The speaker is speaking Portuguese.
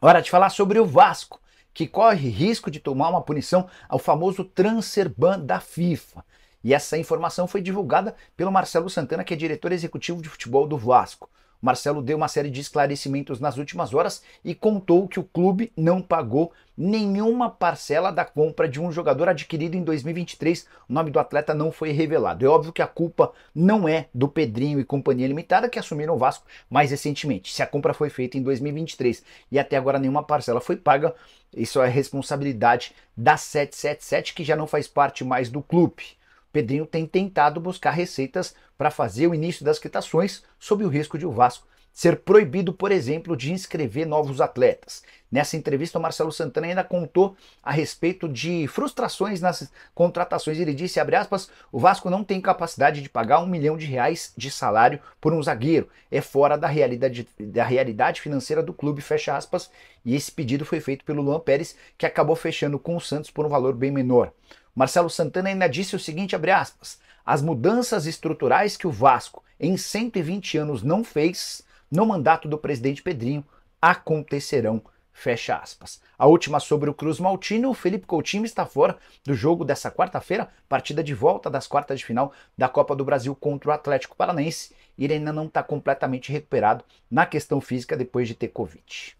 Hora de falar sobre o Vasco, que corre risco de tomar uma punição ao famoso Transerban da FIFA. E essa informação foi divulgada pelo Marcelo Santana, que é diretor executivo de futebol do Vasco. Marcelo deu uma série de esclarecimentos nas últimas horas e contou que o clube não pagou nenhuma parcela da compra de um jogador adquirido em 2023. O nome do atleta não foi revelado. É óbvio que a culpa não é do Pedrinho e Companhia Limitada que assumiram o Vasco mais recentemente. Se a compra foi feita em 2023 e até agora nenhuma parcela foi paga, isso é responsabilidade da 777 que já não faz parte mais do clube. Pedrinho tem tentado buscar receitas para fazer o início das quitações sob o risco de o Vasco ser proibido, por exemplo, de inscrever novos atletas. Nessa entrevista, o Marcelo Santana ainda contou a respeito de frustrações nas contratações. Ele disse, aspas, o Vasco não tem capacidade de pagar um milhão de reais de salário por um zagueiro. É fora da realidade, da realidade financeira do clube, fecha aspas. E esse pedido foi feito pelo Luan Pérez, que acabou fechando com o Santos por um valor bem menor. Marcelo Santana ainda disse o seguinte, aspas, as mudanças estruturais que o Vasco em 120 anos não fez no mandato do presidente Pedrinho acontecerão, fecha aspas. A última sobre o Cruz Maltino, o Felipe Coutinho está fora do jogo dessa quarta-feira, partida de volta das quartas de final da Copa do Brasil contra o Atlético Paranaense, e ele ainda não está completamente recuperado na questão física depois de ter Covid.